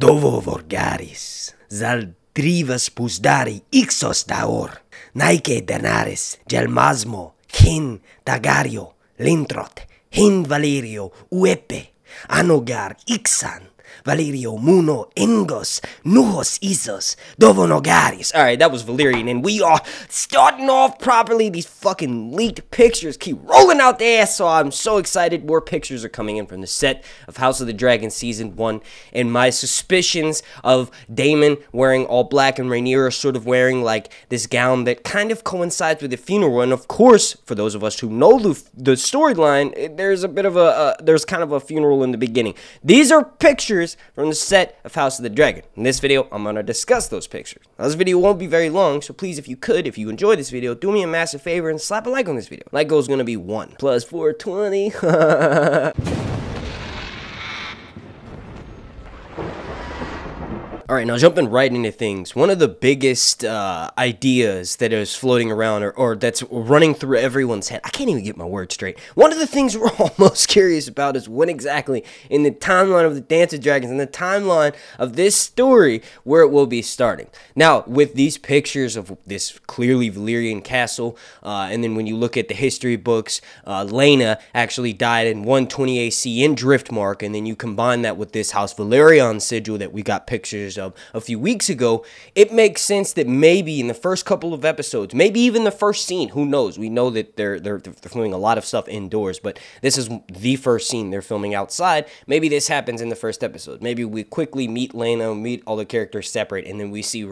Dovo vorgaris, zal drivas pusdari ixos daor, naike denares, gel masmo, hin tagario, lintrot, hin valerio, uepe, anogar ixan, Valerio Muno Ingos Nujos Isos Dovonogaris. Alright, that was Valerian, and we are starting off properly. These fucking leaked pictures keep rolling out the ass, so I'm so excited. More pictures are coming in from the set of House of the Dragon Season 1, and my suspicions of Damon wearing all black and Rainier sort of wearing like this gown that kind of coincides with the funeral, and of course, for those of us who know the, the storyline, eh, there's a bit of a, uh, there's kind of a funeral in the beginning. These are pictures pictures from the set of House of the Dragon. In this video, I'm going to discuss those pictures. Now, this video won't be very long, so please, if you could, if you enjoyed this video, do me a massive favor and slap a like on this video. Like goal is going to be 1 plus 420. All right, now jumping right into things. One of the biggest uh, ideas that is floating around or, or that's running through everyone's head, I can't even get my words straight. One of the things we're all most curious about is when exactly in the timeline of the Dance of Dragons, in the timeline of this story, where it will be starting. Now, with these pictures of this clearly Valyrian castle, uh, and then when you look at the history books, uh, Lena actually died in 120 AC in Driftmark, and then you combine that with this House Valerion sigil that we got pictures sub a few weeks ago, it makes sense that maybe in the first couple of episodes, maybe even the first scene, who knows? We know that they're they're, they're filming a lot of stuff indoors, but this is the first scene they're filming outside. Maybe this happens in the first episode. Maybe we quickly meet Lena, meet all the characters separate, and then we see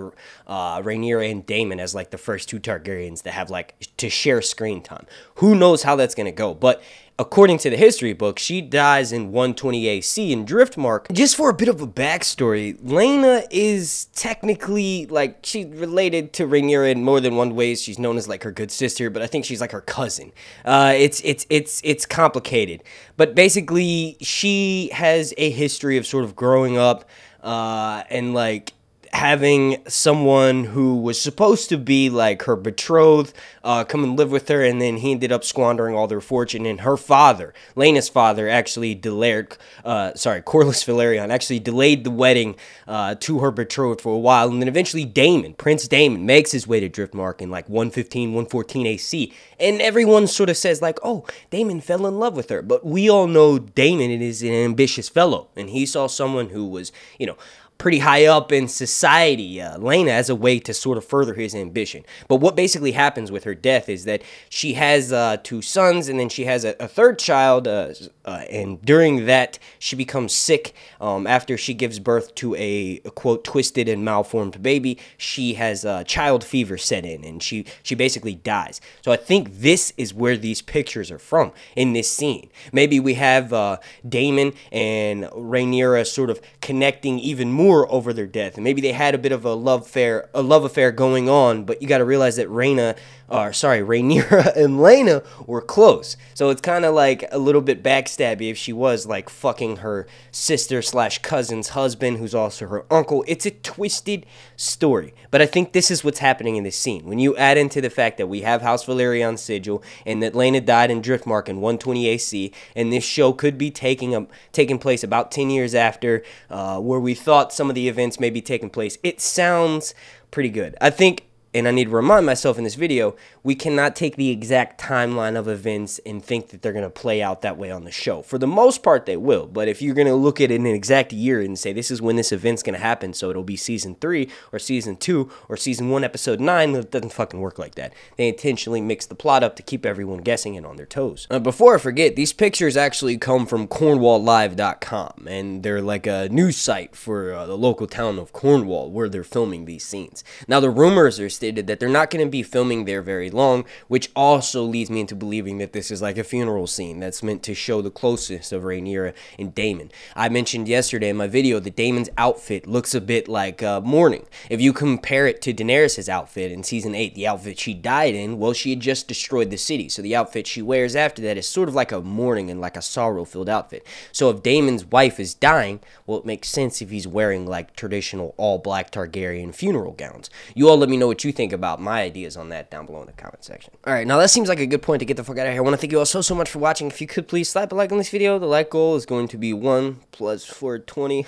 uh, Rainier and Damon as like the first two Targaryens that have like to share screen time. Who knows how that's gonna go? But According to the history book, she dies in 120 AC in Driftmark. Just for a bit of a backstory, Lena is technically, like, she's related to Rhaenyra in more than one way. She's known as, like, her good sister, but I think she's, like, her cousin. Uh, it's, it's, it's, it's complicated. But basically, she has a history of sort of growing up uh, and, like, having someone who was supposed to be like her betrothed uh, come and live with her, and then he ended up squandering all their fortune. And her father, Lena's father, actually delayed, uh, sorry, Corlys Valerion actually delayed the wedding uh, to her betrothed for a while, and then eventually Damon, Prince Damon, makes his way to Driftmark in like 115, 114 AC, and everyone sort of says like, "Oh, Damon fell in love with her," but we all know Damon is an ambitious fellow, and he saw someone who was, you know pretty high up in society, uh, Lena, as a way to sort of further his ambition. But what basically happens with her death is that she has uh, two sons and then she has a, a third child, uh, uh and during that, she becomes sick um, after she gives birth to a, a, quote, twisted and malformed baby. She has uh, child fever set in and she, she basically dies. So I think this is where these pictures are from in this scene. Maybe we have uh, Damon and Rhaenyra sort of connecting even more over their death, and maybe they had a bit of a love affair, a love affair going on. But you got to realize that Reina, or sorry, Rhaenyra and Lena were close, so it's kind of like a little bit backstabby if she was like fucking her sister slash cousin's husband, who's also her uncle. It's a twisted story, but I think this is what's happening in this scene. When you add into the fact that we have House Valerian sigil and that Lena died in Driftmark in 120 AC, and this show could be taking a taking place about 10 years after, uh, where we thought some of the events may be taking place. It sounds pretty good. I think and I need to remind myself in this video, we cannot take the exact timeline of events and think that they're going to play out that way on the show. For the most part, they will. But if you're going to look at it in an exact year and say, this is when this event's going to happen, so it'll be season three or season two or season one, episode nine, it doesn't fucking work like that. They intentionally mix the plot up to keep everyone guessing and on their toes. Now, before I forget, these pictures actually come from CornwallLive.com, and they're like a news site for uh, the local town of Cornwall where they're filming these scenes. Now, the rumors are stated that they're not going to be filming there very long, which also leads me into believing that this is like a funeral scene that's meant to show the closeness of Rhaenyra and Damon. I mentioned yesterday in my video that Damon's outfit looks a bit like uh, mourning. If you compare it to Daenerys' outfit in season 8, the outfit she died in, well, she had just destroyed the city, so the outfit she wears after that is sort of like a mourning and like a sorrow-filled outfit. So if Damon's wife is dying, well, it makes sense if he's wearing like traditional all-black Targaryen funeral gowns. You all let me know what you you think about my ideas on that down below in the comment section. All right, now that seems like a good point to get the fuck out of here. I want to thank you all so, so much for watching. If you could please slap a like on this video, the like goal is going to be 1 plus 420.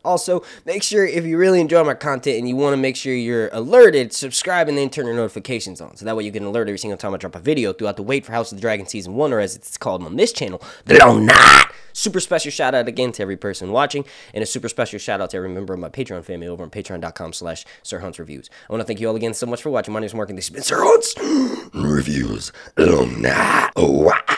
also, make sure if you really enjoy my content and you want to make sure you're alerted, subscribe and then turn your notifications on. So that way you get an alert every single time I drop a video throughout the wait for House of the Dragon Season 1, or as it's called on this channel, they don't not. Super special shout out again to every person watching, and a super special shout out to every member of my Patreon family over on patreon.com slash Sir Hunts Reviews. I want to thank you all again so much for watching. My name is Mark, and this has been Sir Hunts Reviews. Oh, nah. oh, wow.